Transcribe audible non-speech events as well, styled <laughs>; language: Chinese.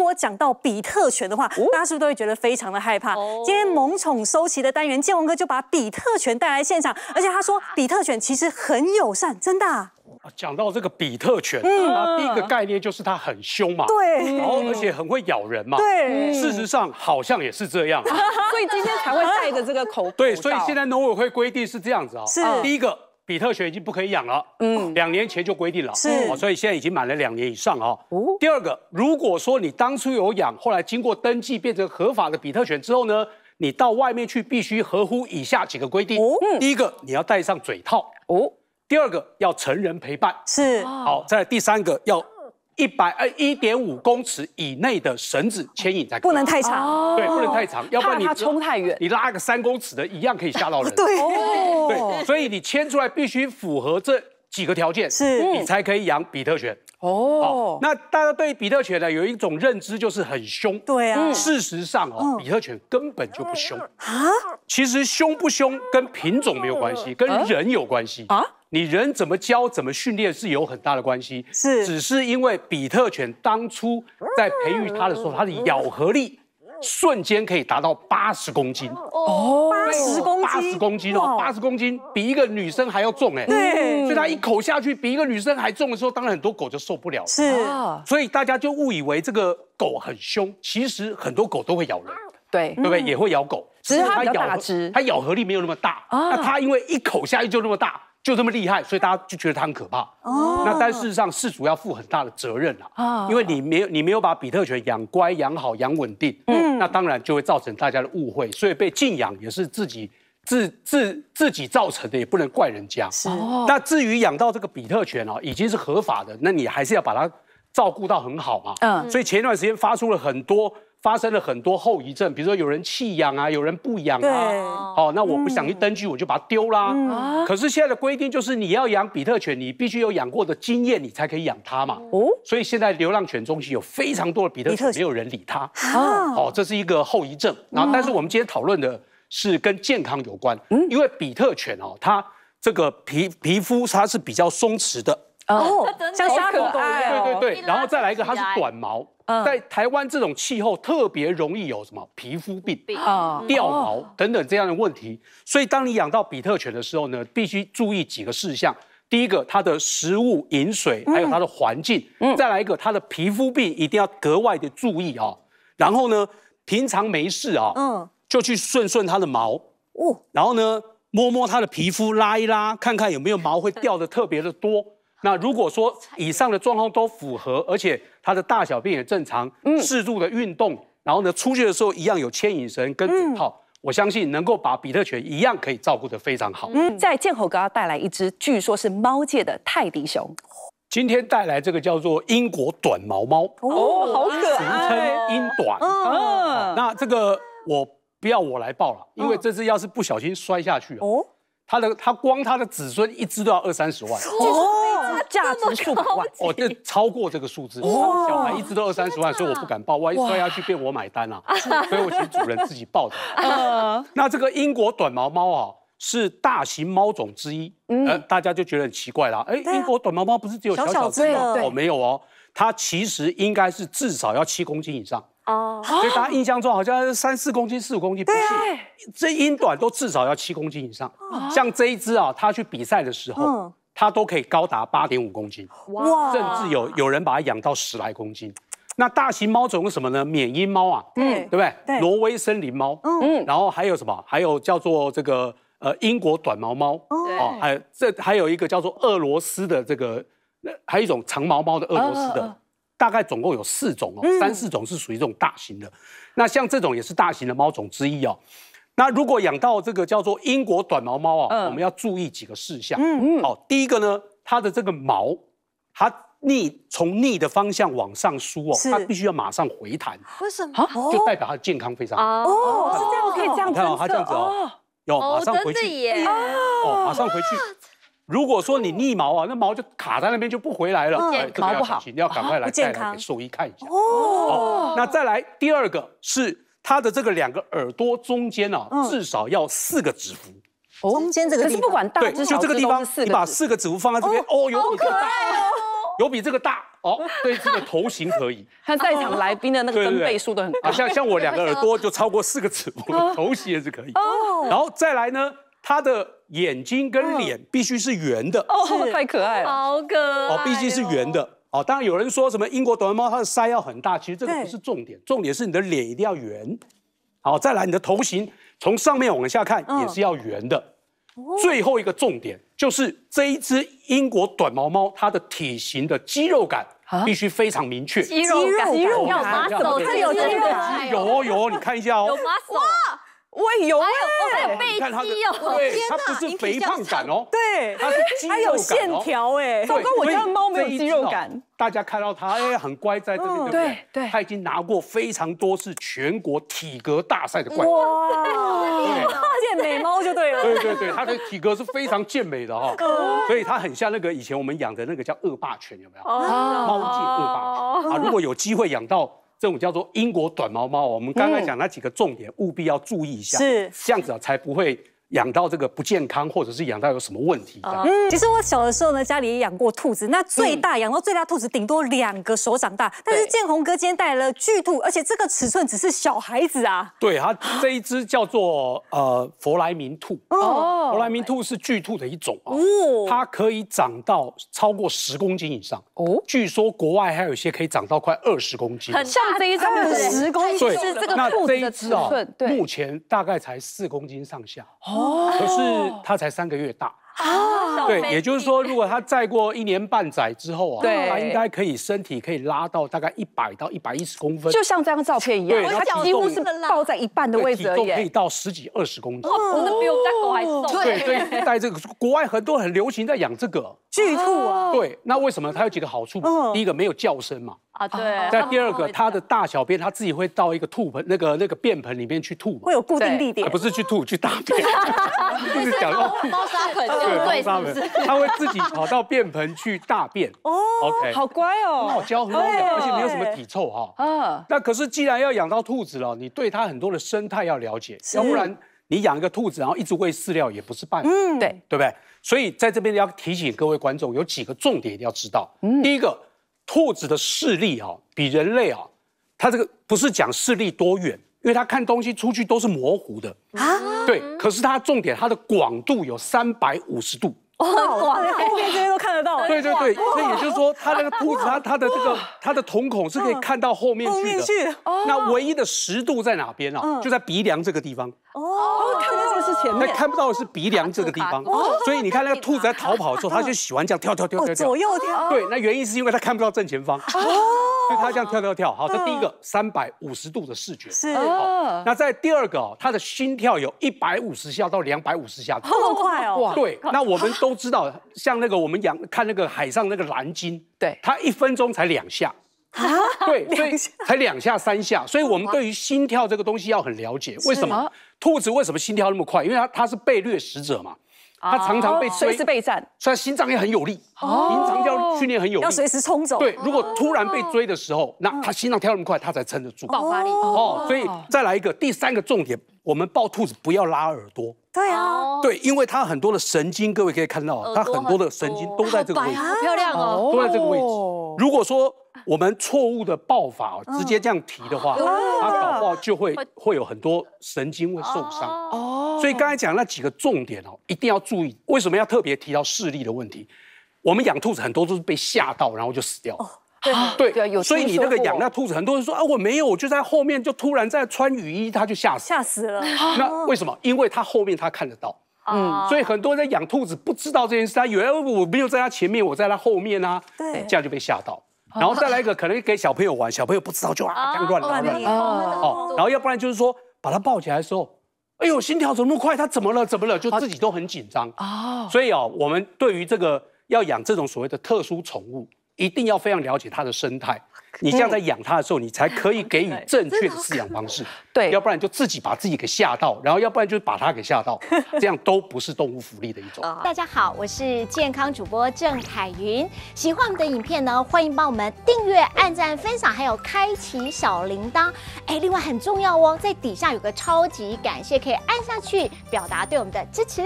如果讲到比特犬的话，大家是不是都会觉得非常的害怕？今天萌宠收集的单元，健文哥就把比特犬带来现场，而且他说比特犬其实很友善，真的。啊，讲到这个比特犬，啊，第一个概念就是它很凶嘛，对，然后而且很会咬人嘛，对，事实上好像也是这样，<laughs> 所以今天才会带着这个口。对，所以现在农委会规定是这样子啊，是第一个。比特犬已经不可以养了，嗯，两年前就规定了，是，所以现在已经满了两年以上啊。第二个，如果说你当初有养，后来经过登记变成合法的比特犬之后呢，你到外面去必须合乎以下几个规定。哦、第一个你要戴上嘴套。哦，第二个要成人陪伴。是，好，再来第三个要。一百呃一点五公尺以内的绳子牵引才可以，不能太长，对，不能太长，要不然你冲太远，你拉个三公尺的一样可以吓到人，对，对，所以你牵出来必须符合这几个条件，是你才可以养比特犬。哦，那大家对比特犬呢有一种认知，就是很凶。对啊，事实上哦，比特犬根本就不凶啊。其实凶不凶跟品种没有关系，跟人有关系啊。你人怎么教、怎么训练是有很大的关系。是，只是因为比特犬当初在培育它的时候，它的咬合力瞬间可以达到八十公斤。哦。八十公斤哦，八十公斤比一个女生还要重哎，对，所以他一口下去比一个女生还重的时候，当然很多狗就受不了，是所以大家就误以为这个狗很凶，其实很多狗都会咬人，对，对不对？也会咬狗，只是它咬，它咬合力没有那么大啊，它因为一口下去就那么大。就这么厉害，所以大家就觉得它很可怕。哦，那但事实上，事主要负很大的责任啦。啊，因为你没有你没有把比特犬养乖、养好、养稳定，嗯，那当然就会造成大家的误会，所以被禁养也是自己自自自己造成的，也不能怪人家。是。那至于养到这个比特犬哦，已经是合法的，那你还是要把它照顾到很好嘛。嗯，所以前段时间发出了很多。发生了很多后遗症，比如说有人弃养啊，有人不养啊。好、哦，那我不想去登记，我就把它丢啦。可是现在的规定就是你要养比特犬，你必须有养过的经验，你才可以养它嘛。哦，所以现在流浪犬中心有非常多的比特犬，没有人理它。哦，这是一个后遗症。然后，但是我们今天讨论的是跟健康有关，因为比特犬哦，它这个皮皮肤它是比较松弛的。哦，像小狗，对对对，然后再来一个，它是短毛，在台湾这种气候特别容易有什么皮肤病掉毛等等这样的问题。所以当你养到比特犬的时候呢，必须注意几个事项。第一个，它的食物、饮水，还有它的环境；再来一个，它的皮肤病一定要格外的注意啊。然后呢，平常没事啊，嗯，就去顺顺它的毛，哦，然后呢，摸摸它的皮肤，拉一拉，看看有没有毛会掉的特别的多。那如果说以上的状况都符合，而且它的大小便也正常，适度的运动，然后呢出去的时候一样有牵引绳跟嘴套，我相信能够把比特犬一样可以照顾的非常好。嗯，在剑猴哥带来一只，据说是猫界的泰迪熊。今天带来这个叫做英国短毛猫，哦，好可爱，俗称英短。嗯，那这个我不要我来抱了，因为这只要是不小心摔下去，哦，它的它光它的子孙一只都要二三十万。价值数百万，哦，这超过这个数字。哇，小孩一直都二三十万，所以我不敢报，万一摔下去变我买单啊，所以我请主人自己报的。<laughs> 那这个英国短毛猫啊，是大型猫种之一。嗯，大家就觉得很奇怪啦。哎，英国短毛猫不是只有小小只有哦，没有哦，它其实应该是至少要七公斤以上。哦，所以大家印象中好像三四公斤、四五公斤，不是？这英短都至少要七公斤以上。像这一只啊，它去比赛的时候。它都可以高达八点五公斤，哇！甚至有有人把它养到十来公斤。那大型猫种有什么呢？缅因猫啊，嗯，对不对？对，挪威森林猫，嗯，然后还有什么？还有叫做这个呃英国短毛猫，哦，还有这还有一个叫做俄罗斯的这个，那还有一种长毛猫的俄罗斯的，大概总共有四种哦，三四种是属于这种大型的。那像这种也是大型的猫种之一哦。那如果养到这个叫做英国短毛猫啊，我们要注意几个事项。嗯嗯。好，第一个呢，它的这个毛，它逆从逆的方向往上梳哦，它必须要马上回弹。为什么？就代表它健康非常好。哦，是这样，可以这样子。你看它这样子哦，有马上回去耶。哦，马上回去。如果说你逆毛啊，那毛就卡在那边就不回来了，毛不好，你要赶快来给兽医看一下。哦。那再来第二个是。它的这个两个耳朵中间呢，至少要四个指符。哦，中间这个是不管大，至少都是四个。你把四个指符放在这边，哦，有比这个大哦，有比这个大哦，对，这个头型可以。看 <laughs> 在场来宾的那个分倍数都很，像像我两个耳朵就超过四个指符，<laughs> 头型也是可以。哦，然后再来呢，它的眼睛跟脸必须是圆的。哦，太可爱了，好可爱哦，毕竟是圆的。哦，当然有人说什么英国短毛猫它的腮要很大，其实这个不是重点，重点是你的脸一定要圆。好，再来你的头型，从上面往下看也是要圆的。最后一个重点就是这一只英国短毛猫它的体型的肌肉感必须非常明确，肌肉肌肉感，它有肌肉感。有哦有哦，你看一下哦，有 m u 我有有，还有背肌哦，对，它不是肥胖感哦，<laughs> 对，它是肌肉感，还有线条有肌肉感。大家看到它诶，很乖，在对不对对。它已经拿过非常多次全国体格大赛的冠军。哇。健美猫就对了。对对对，它的体格是非常健美的哈，<laughs> 所以它很像那个以前我们养的那个叫恶霸犬，有没有？猫界恶霸。啊，如果有机会养到。这种叫做英国短毛猫，我们刚刚讲那几个重点，务必要注意一下，这样子才不会。养到这个不健康，或者是养到有什么问题，嗯。其实我小的时候呢，家里也养过兔子，那最大养到最大兔子顶多两个手掌大，但是建宏哥今天带来了巨兔，而且这个尺寸只是小孩子啊。对，它这一只叫做呃佛莱明兔，哦，佛莱明兔是巨兔的一种啊，哦，它可以长到超过十公斤以上，哦，据说国外还有一些可以长到快二十公斤，很像这一只，十公斤，就是这一只对，目前大概才四公斤上下。可是他才三个月大。哦，对，也就是说，如果他再过一年半载之后啊，他应该可以身体可以拉到大概一百到一百一十公分，就像这张照片一样，他几乎是到在一半的位置而已，可以到十几二十公斤，哦，比我家狗还瘦，对，所以带这个国外很多很流行在养这个巨兔啊，对，那为什么它有几个好处？嗯，第一个没有叫声嘛，啊对，在第二个它的大小便，它自己会到一个兔盆那个那个便盆里面去吐，会有固定地点，不是去吐去大便，<laughs> 就是讲猫砂盆。对，它们它会自己跑到便盆去大便。哦，好乖哦，好很好养，而且没有什么体臭哈。啊，那可是既然要养到兔子了，你对它很多的生态要了解，要不然你养一个兔子，然后一直喂饲料也不是办法。嗯，对，对不对？所以在这边要提醒各位观众，有几个重点一定要知道。嗯，第一个，兔子的视力哈，比人类啊，它这个不是讲视力多远。因为他看东西出去都是模糊的啊，对，可是它重点，它的广度有三百五十度，很广，这边都看得到。对对对，那也就是说，它个兔子，它它的这个，它的瞳孔是可以看到后面去的。后哦、那唯一的十度在哪边啊？就在鼻梁这个地方。哦，看到这个是前面。那看不到的是鼻梁这个地方。哦，所以你看那个兔子在逃跑的时候，它就喜欢这样跳跳跳跳跳，左右跳。对，那原因是因为它看不到正前方。哦。所以他这样跳跳跳，好，这第一个三百五十度的视觉是，那在第二个，他的心跳有一百五十下到两百五十下，这么快哦！对，那我们都知道，像那个我们养看那个海上那个蓝鲸，对，它一分钟才两下，啊，对，所以才两下三下，所以我们对于心跳这个东西要很了解。为什么兔子为什么心跳那么快？因为它它是被掠食者嘛。他常常被追，随时备战，所以心脏也很有力。平常要训练很有力，要随时冲走。对，如果突然被追的时候，那他心脏跳那么快，他才撑得住爆发力。哦，所以再来一个第三个重点，我们抱兔子不要拉耳朵。对啊，对，因为它很多的神经，各位可以看到，它很多的神经都在这个位置，漂亮哦，都在这个位置。如果说我们错误的抱法哦，直接这样提的话，它搞不好就会会有很多神经会受伤哦。所以刚才讲那几个重点哦，一定要注意。为什么要特别提到视力的问题？我们养兔子很多都是被吓到，然后就死掉哦对对，所以你那个养那兔子，很多人说啊，我没有，我就在后面，就突然在穿雨衣，他就吓吓死了。<laughs> 那为什么？因为他后面他看得到。嗯，所以很多人在养兔子不知道这件事，他以为我没有在他前面，我在他后面啊，对，这样就被吓到。然后再来一个，可能给小朋友玩，小朋友不知道就啊这样乱乱的，哦，然后要不然就是说把他抱起来的时候，哎呦心跳怎么那么快？他怎么了？怎么了？就自己都很紧张。哦，所以啊，我们对于这个要养这种所谓的特殊宠物，一定要非常了解它的生态。你这样在养它的时候，你才可以给予正确的饲养方式。对，要不然就自己把自己给吓到，然后要不然就是把它给吓到，<laughs> 这样都不是动物福利的一种。大家好，我是健康主播郑凯云。喜欢我们的影片呢，欢迎帮我们订阅、按赞、分享，还有开启小铃铛。哎，另外很重要哦，在底下有个超级感谢，可以按下去表达对我们的支持。